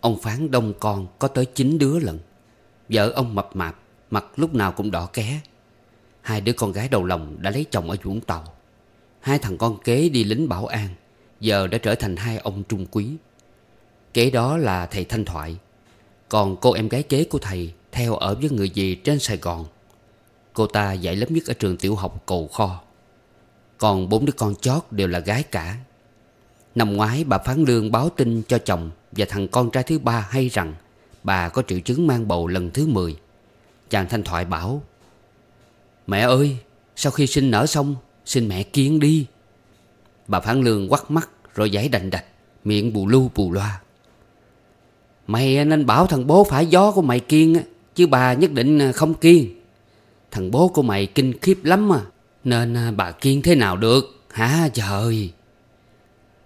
Ông phán đông con có tới 9 đứa lận Vợ ông mập mạp Mặt lúc nào cũng đỏ ké Hai đứa con gái đầu lòng đã lấy chồng ở Vũng Tàu Hai thằng con kế đi lính bảo an Giờ đã trở thành hai ông trung quý Kế đó là thầy Thanh Thoại Còn cô em gái kế của thầy Theo ở với người dì trên Sài Gòn Cô ta dạy lớp nhất ở trường tiểu học Cầu Kho Còn bốn đứa con chót đều là gái cả Năm ngoái bà Phán Lương báo tin cho chồng Và thằng con trai thứ ba hay rằng Bà có triệu chứng mang bầu lần thứ 10 Chàng Thanh Thoại bảo Mẹ ơi Sau khi sinh nở xong Xin mẹ kiên đi Bà Phán Lương quắt mắt Rồi giải đành đạch Miệng bù lưu bù loa Mày nên bảo thằng bố phải gió của mày kiên Chứ bà nhất định à, không kiên Thằng bố của mày kinh khiếp lắm mà Nên à, bà kiên thế nào được Hả trời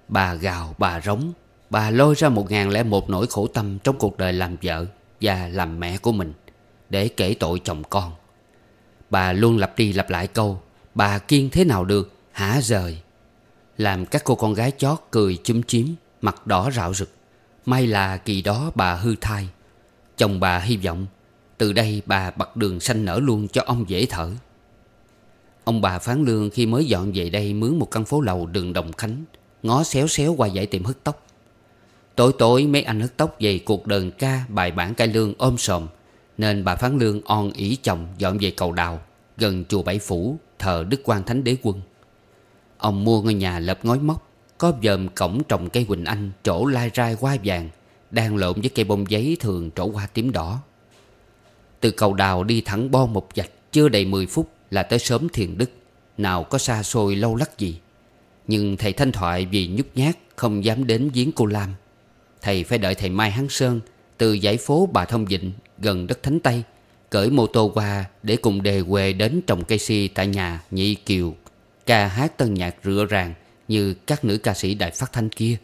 Bà gào bà rống Bà lôi ra một ngàn lẻ một nỗi khổ tâm Trong cuộc đời làm vợ Và làm mẹ của mình để kể tội chồng con Bà luôn lặp đi lặp lại câu Bà kiên thế nào được hả rời Làm các cô con gái chót cười chúm chím Mặt đỏ rạo rực May là kỳ đó bà hư thai Chồng bà hy vọng Từ đây bà bật đường xanh nở luôn cho ông dễ thở Ông bà Phán Lương khi mới dọn về đây Mướn một căn phố lầu đường Đồng Khánh Ngó xéo xéo qua dãy tiệm hớt tóc Tối tối mấy anh hớt tóc về cuộc đờn ca Bài bản cai lương ôm sòm nên bà Phán Lương on ý chồng dọn về cầu đào Gần chùa Bảy Phủ thờ Đức Quang Thánh Đế Quân Ông mua ngôi nhà lợp ngói móc Có dòm cổng trồng cây Quỳnh Anh trổ lai rai hoa vàng Đang lộn với cây bông giấy thường trổ hoa tím đỏ Từ cầu đào đi thẳng bo một dạch Chưa đầy 10 phút là tới sớm thiền đức Nào có xa xôi lâu lắc gì Nhưng thầy Thanh Thoại vì nhút nhát Không dám đến giếng cô Lam Thầy phải đợi thầy Mai Hán Sơn từ dãy phố Bà Thông Dịnh gần đất Thánh Tây cởi mô tô qua để cùng đề quê đến trồng cây si tại nhà Nhị Kiều ca hát tân nhạc rựa ràng như các nữ ca sĩ đại phát thanh kia.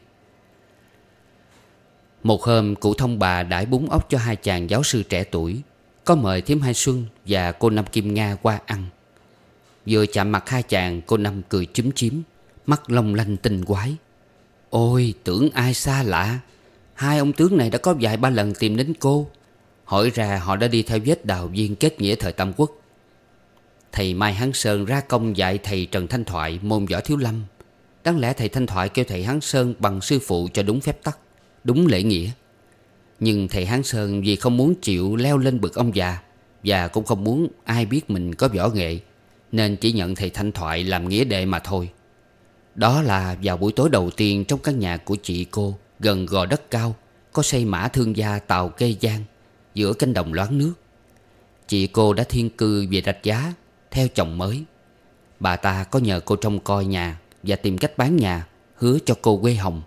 Một hôm cụ thông bà đãi bún ốc cho hai chàng giáo sư trẻ tuổi có mời thím Hai Xuân và cô Năm Kim Nga qua ăn. Vừa chạm mặt hai chàng cô Năm cười chúm chím mắt long lanh tinh quái. Ôi tưởng ai xa lạ Hai ông tướng này đã có vài ba lần tìm đến cô Hỏi ra họ đã đi theo vết đào viên kết nghĩa thời Tam Quốc Thầy Mai Hán Sơn ra công dạy thầy Trần Thanh Thoại môn võ thiếu lâm Đáng lẽ thầy Thanh Thoại kêu thầy Hán Sơn bằng sư phụ cho đúng phép tắc Đúng lễ nghĩa Nhưng thầy Hán Sơn vì không muốn chịu leo lên bực ông già Và cũng không muốn ai biết mình có võ nghệ Nên chỉ nhận thầy Thanh Thoại làm nghĩa đệ mà thôi Đó là vào buổi tối đầu tiên trong căn nhà của chị cô Gần gò đất cao Có xây mã thương gia tàu kê giang Giữa cánh đồng loáng nước Chị cô đã thiên cư về rạch giá Theo chồng mới Bà ta có nhờ cô trông coi nhà Và tìm cách bán nhà Hứa cho cô quê hồng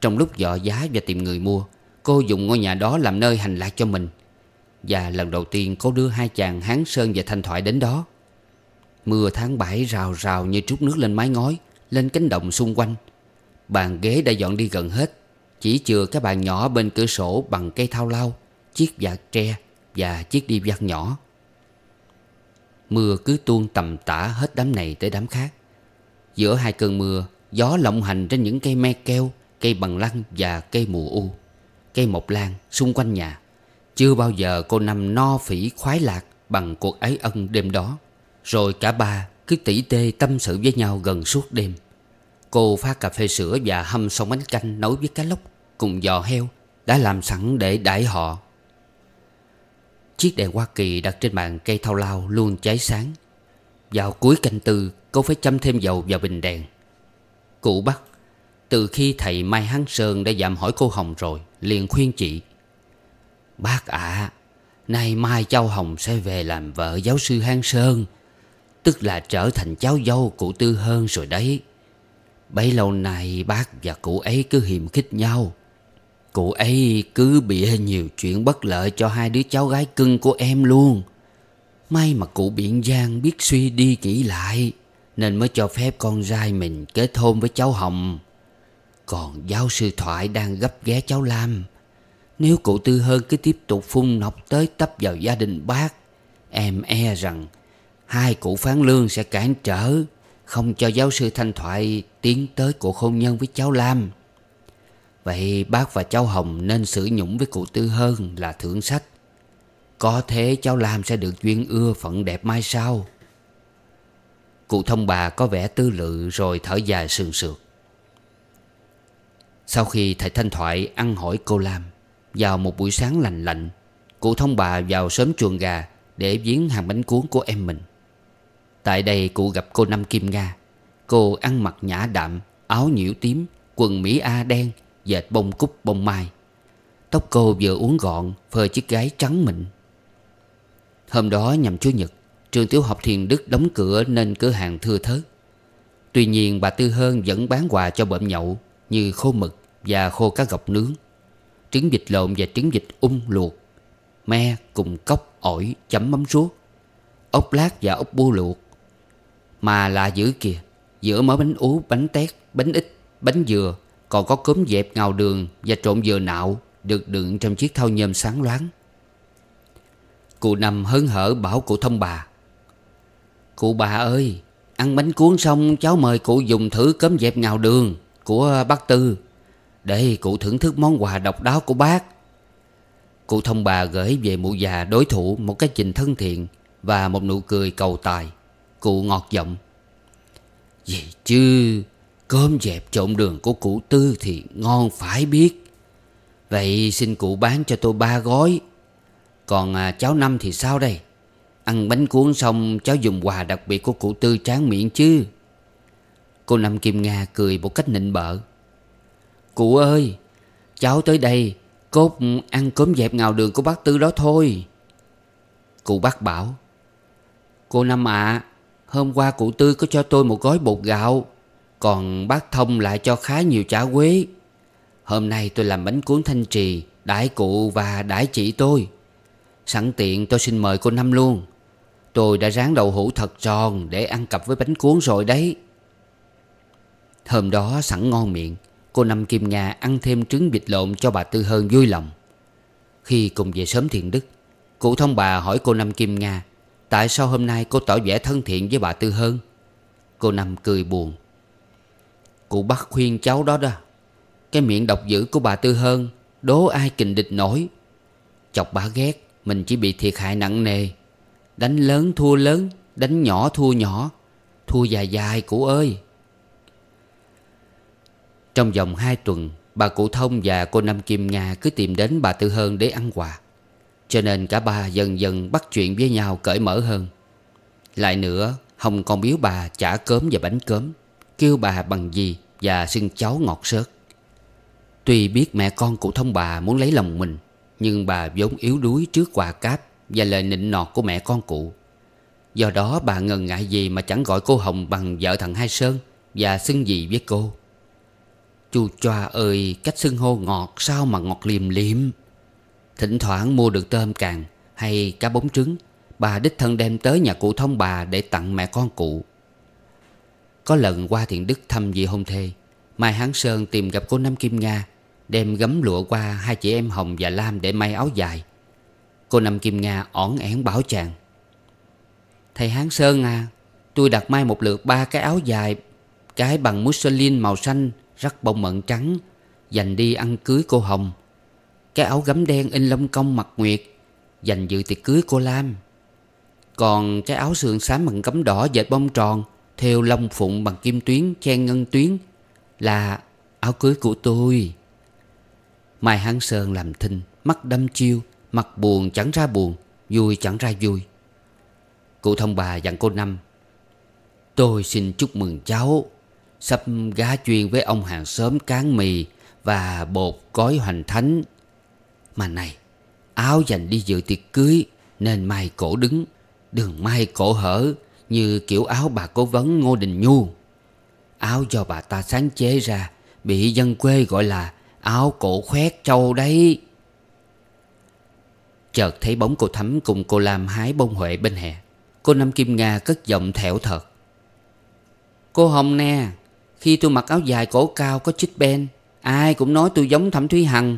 Trong lúc dọ giá và tìm người mua Cô dùng ngôi nhà đó làm nơi hành lạc cho mình Và lần đầu tiên cô đưa hai chàng Hán Sơn và Thanh Thoại đến đó Mưa tháng bảy rào rào như trút nước lên mái ngói Lên cánh đồng xung quanh Bàn ghế đã dọn đi gần hết Chỉ chừa cái bàn nhỏ bên cửa sổ bằng cây thao lau Chiếc vạt tre và chiếc đi vạt nhỏ Mưa cứ tuôn tầm tã hết đám này tới đám khác Giữa hai cơn mưa Gió lộng hành trên những cây me keo Cây bằng lăng và cây mù u Cây mộc lan xung quanh nhà Chưa bao giờ cô năm no phỉ khoái lạc Bằng cuộc ấy ân đêm đó Rồi cả ba cứ tỉ tê tâm sự với nhau gần suốt đêm Cô pha cà phê sữa và hâm xong bánh canh nấu với cá lóc Cùng giò heo Đã làm sẵn để đãi họ Chiếc đèn Hoa Kỳ đặt trên bàn cây thao lao luôn cháy sáng Vào cuối canh tư cô phải châm thêm dầu vào bình đèn Cụ bắt Từ khi thầy Mai Hán Sơn đã dạm hỏi cô Hồng rồi Liền khuyên chị Bác ạ à, Nay mai cháu Hồng sẽ về làm vợ giáo sư Hán Sơn Tức là trở thành cháu dâu cụ Tư Hơn rồi đấy Bấy lâu nay bác và cụ ấy cứ hiềm khích nhau Cụ ấy cứ bịa nhiều chuyện bất lợi cho hai đứa cháu gái cưng của em luôn May mà cụ Biện Giang biết suy đi nghĩ lại Nên mới cho phép con trai mình kết hôn với cháu Hồng Còn giáo sư Thoại đang gấp ghé cháu Lam Nếu cụ Tư Hơn cứ tiếp tục phun nọc tới tấp vào gia đình bác Em e rằng hai cụ Phán Lương sẽ cản trở không cho giáo sư Thanh Thoại tiến tới cuộc hôn nhân với cháu Lam Vậy bác và cháu Hồng nên sử nhũng với cụ Tư hơn là thưởng sách Có thế cháu Lam sẽ được duyên ưa phận đẹp mai sau Cụ thông bà có vẻ tư lự rồi thở dài sườn sượt Sau khi thầy Thanh Thoại ăn hỏi cô Lam Vào một buổi sáng lành lạnh Cụ thông bà vào sớm chuồng gà Để viếng hàng bánh cuốn của em mình Tại đây cụ gặp cô Năm Kim Nga Cô ăn mặc nhã đạm Áo nhiễu tím Quần Mỹ A đen Dệt bông cúc bông mai Tóc cô vừa uốn gọn Phơi chiếc gái trắng mịn Hôm đó nhằm Chủ nhật Trường tiểu học Thiền Đức đóng cửa Nên cửa hàng thưa thớt Tuy nhiên bà Tư Hơn vẫn bán quà cho bợm nhậu Như khô mực và khô cá gọc nướng Trứng vịt lộn và trứng vịt ung um luộc Me cùng cốc, ổi, chấm mắm ruốc Ốc lát và ốc bu luộc mà là dữ kìa Giữa mớ bánh ú, bánh tét, bánh ít, bánh dừa Còn có cốm dẹp ngào đường và trộn dừa nạo Được đựng trong chiếc thau nhôm sáng loáng Cụ nằm hớn hở bảo cụ thông bà Cụ bà ơi Ăn bánh cuốn xong cháu mời cụ dùng thử cốm dẹp ngào đường Của bác Tư Để cụ thưởng thức món quà độc đáo của bác Cụ thông bà gửi về mụ già đối thủ một cái trình thân thiện Và một nụ cười cầu tài Cụ ngọt giọng Gì chứ Cơm dẹp trộn đường của cụ Tư thì ngon phải biết Vậy xin cụ bán cho tôi ba gói Còn à, cháu Năm thì sao đây Ăn bánh cuốn xong cháu dùng quà đặc biệt của cụ Tư tráng miệng chứ Cô Năm Kim Nga cười một cách nịnh bợ Cụ ơi Cháu tới đây Cốt ăn cốm dẹp ngào đường của bác Tư đó thôi Cụ bác bảo Cô Năm ạ à, Hôm qua cụ Tư có cho tôi một gói bột gạo Còn bác Thông lại cho khá nhiều chả quế Hôm nay tôi làm bánh cuốn thanh trì Đãi cụ và đãi chị tôi Sẵn tiện tôi xin mời cô Năm luôn Tôi đã ráng đậu hũ thật tròn Để ăn cặp với bánh cuốn rồi đấy Hôm đó sẵn ngon miệng Cô Năm Kim Nga ăn thêm trứng vịt lộn cho bà Tư Hơn vui lòng Khi cùng về sớm Thiện Đức Cụ thông bà hỏi cô Năm Kim Nga Tại sao hôm nay cô tỏ vẻ thân thiện với bà Tư Hơn Cô Năm cười buồn Cụ bắt khuyên cháu đó đó Cái miệng độc dữ của bà Tư Hơn Đố ai kình địch nổi Chọc bà ghét Mình chỉ bị thiệt hại nặng nề Đánh lớn thua lớn Đánh nhỏ thua nhỏ Thua dài dài cụ ơi Trong vòng hai tuần Bà cụ Thông và cô Năm Kim Nga cứ tìm đến bà Tư Hơn để ăn quà cho nên cả ba dần dần bắt chuyện với nhau cởi mở hơn Lại nữa Hồng còn biếu bà chả cớm và bánh cớm Kêu bà bằng gì Và xưng cháu ngọt sớt Tuy biết mẹ con của thông bà muốn lấy lòng mình Nhưng bà vốn yếu đuối trước quà cáp Và lời nịnh nọt của mẹ con cụ Do đó bà ngần ngại gì mà chẳng gọi cô Hồng bằng vợ thằng Hai Sơn Và xưng gì với cô Chu choa ơi cách xưng hô ngọt sao mà ngọt liềm liềm Thỉnh thoảng mua được tôm càng hay cá bóng trứng Bà đích thân đem tới nhà cụ thông bà để tặng mẹ con cụ Có lần qua Thiện Đức thăm vị hôn thê Mai Hán Sơn tìm gặp cô Nam Kim Nga Đem gấm lụa qua hai chị em Hồng và Lam để may áo dài Cô Nam Kim Nga ỏn ẻn bảo chàng Thầy Hán Sơn à Tôi đặt may một lượt ba cái áo dài Cái bằng mousseline màu xanh Rắc bông mận trắng Dành đi ăn cưới cô Hồng cái áo gấm đen in lông công mặt nguyệt Dành dự tiệc cưới cô Lam Còn cái áo sườn xám bằng gấm đỏ dệt bông tròn Theo lông phụng bằng kim tuyến chen ngân tuyến Là áo cưới của tôi Mai Hán Sơn làm thinh Mắt đâm chiêu Mặt buồn chẳng ra buồn Vui chẳng ra vui Cụ thông bà dặn cô Năm Tôi xin chúc mừng cháu Sắp gá chuyên với ông hàng xóm cán mì Và bột gói hoành thánh mà này Áo dành đi dự tiệc cưới Nên mai cổ đứng Đường mai cổ hở Như kiểu áo bà cố vấn Ngô Đình Nhu Áo do bà ta sáng chế ra Bị dân quê gọi là Áo cổ khoét trâu đấy Chợt thấy bóng cô Thắm cùng cô Lam hái bông huệ bên hè Cô Năm Kim Nga cất giọng thẻo thợt Cô Hồng nè Khi tôi mặc áo dài cổ cao có chích ben Ai cũng nói tôi giống Thẩm Thúy Hằng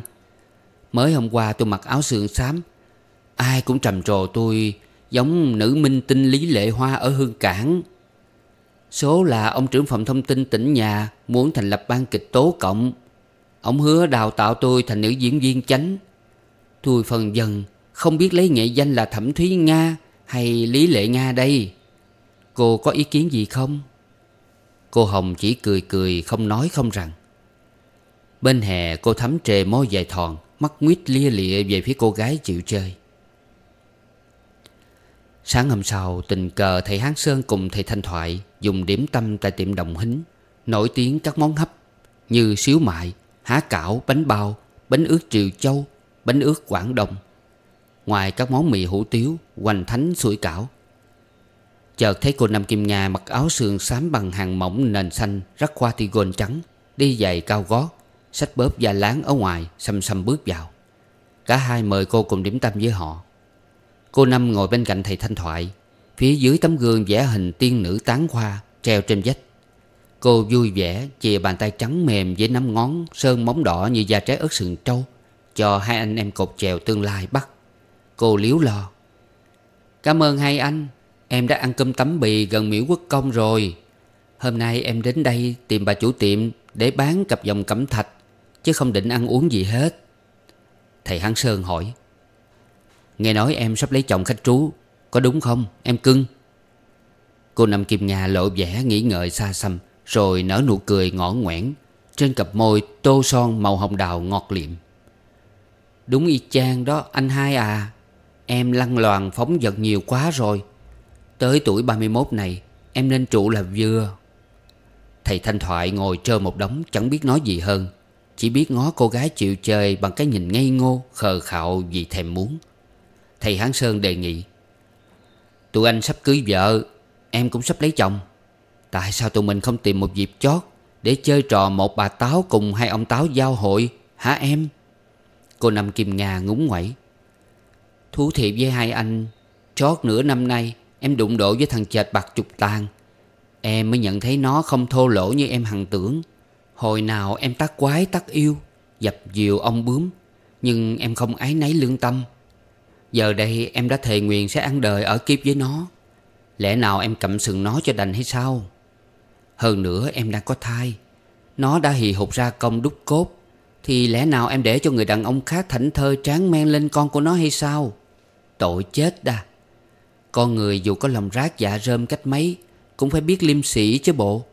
Mới hôm qua tôi mặc áo sườn xám Ai cũng trầm trồ tôi Giống nữ minh tinh Lý Lệ Hoa ở Hương Cảng Số là ông trưởng phòng thông tin tỉnh nhà Muốn thành lập ban kịch tố cộng Ông hứa đào tạo tôi thành nữ diễn viên chánh Tôi phần dần Không biết lấy nghệ danh là Thẩm Thúy Nga Hay Lý Lệ Nga đây Cô có ý kiến gì không? Cô Hồng chỉ cười cười không nói không rằng Bên hè cô thấm trề môi dài thòn Mắt nguyết lia lịa về phía cô gái chịu chơi Sáng hôm sau tình cờ thầy Hán Sơn cùng thầy Thanh Thoại Dùng điểm tâm tại tiệm Đồng Hính Nổi tiếng các món hấp Như xíu mại, há cảo, bánh bao, bánh ướt triều châu, bánh ướt Quảng Đông Ngoài các món mì hủ tiếu, hoành thánh, sủi cảo Chợt thấy cô Nam Kim Nga mặc áo sườn xám bằng hàng mỏng nền xanh Rắc khoa ti gôn trắng Đi giày cao gót Sách bóp và láng ở ngoài Xăm xăm bước vào Cả hai mời cô cùng điểm tâm với họ Cô Năm ngồi bên cạnh thầy Thanh Thoại Phía dưới tấm gương vẽ hình tiên nữ tán khoa Treo trên vách Cô vui vẻ chìa bàn tay trắng mềm với nắm ngón sơn móng đỏ như da trái ớt sừng trâu cho hai anh em cột chèo tương lai bắt. Cô liếu lo. Cảm ơn hai anh, em đã ăn cơm tấm bì gần miễu quốc công rồi. Hôm nay em đến đây tìm bà chủ tiệm để bán cặp dòng cẩm thạch Chứ không định ăn uống gì hết Thầy Hán Sơn hỏi Nghe nói em sắp lấy chồng khách trú Có đúng không em cưng Cô nằm Kim Nga lộ vẻ nghĩ ngợi xa xăm Rồi nở nụ cười ngõ ngoẻn Trên cặp môi tô son màu hồng đào ngọt liệm Đúng y chang đó anh hai à Em lăn loàn phóng vật nhiều quá rồi Tới tuổi 31 này Em nên trụ là vừa Thầy Thanh Thoại ngồi trơ một đống chẳng biết nói gì hơn chỉ biết ngó cô gái chịu chơi bằng cái nhìn ngây ngô Khờ khạo vì thèm muốn Thầy Hán Sơn đề nghị Tụi anh sắp cưới vợ Em cũng sắp lấy chồng Tại sao tụi mình không tìm một dịp chót Để chơi trò một bà táo cùng hai ông táo giao hội Hả em Cô nằm Kim ngà ngúng ngoẩy Thú thiệt với hai anh Chót nửa năm nay Em đụng độ với thằng chệt bạc chục tàn Em mới nhận thấy nó không thô lỗ như em hằng tưởng Hồi nào em tác quái tác yêu Dập dìu ông bướm Nhưng em không ái nấy lương tâm Giờ đây em đã thề nguyện sẽ ăn đời ở kiếp với nó Lẽ nào em cậm sừng nó cho đành hay sao Hơn nữa em đang có thai Nó đã hì hục ra công đúc cốt Thì lẽ nào em để cho người đàn ông khác thảnh thơ tráng men lên con của nó hay sao Tội chết đa! Con người dù có lòng rác dạ rơm cách mấy Cũng phải biết liêm sĩ chứ bộ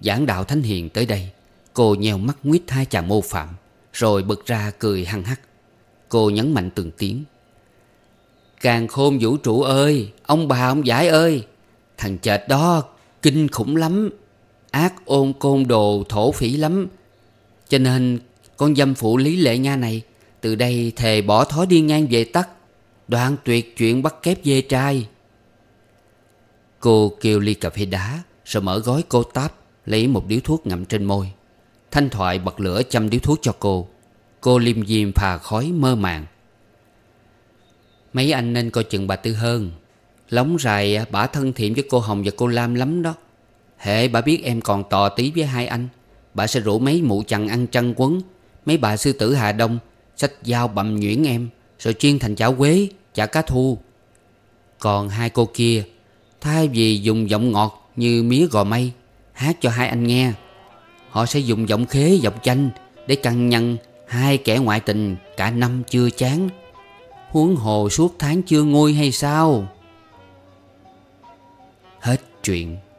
Giảng đạo Thánh Hiền tới đây Cô nheo mắt nguyết hai chàng mô phạm Rồi bật ra cười hăng hắc Cô nhấn mạnh từng tiếng Càng khôn vũ trụ ơi Ông bà ông giải ơi Thằng chệt đó kinh khủng lắm Ác ôn côn đồ thổ phỉ lắm Cho nên con dâm phụ Lý Lệ Nha này Từ đây thề bỏ thói đi ngang về tắt Đoạn tuyệt chuyện bắt kép dê trai Cô kêu ly cà phê đá Rồi mở gói cô táp Lấy một điếu thuốc ngậm trên môi Thanh thoại bật lửa châm điếu thuốc cho cô Cô liêm diêm phà khói mơ màng Mấy anh nên coi chừng bà Tư hơn Lóng rài à, bả thân thiện với cô Hồng và cô Lam lắm đó Hệ bà biết em còn tò tí với hai anh Bà sẽ rủ mấy mụ chằn ăn trăng quấn Mấy bà sư tử Hà Đông xách dao bầm nhuyễn em Rồi chiên thành chảo quế, chả cá thu Còn hai cô kia Thay vì dùng giọng ngọt như mía gò mây hát cho hai anh nghe Họ sẽ dùng giọng khế giọng chanh Để cằn nhằn hai kẻ ngoại tình cả năm chưa chán Huống hồ suốt tháng chưa nguôi hay sao Hết chuyện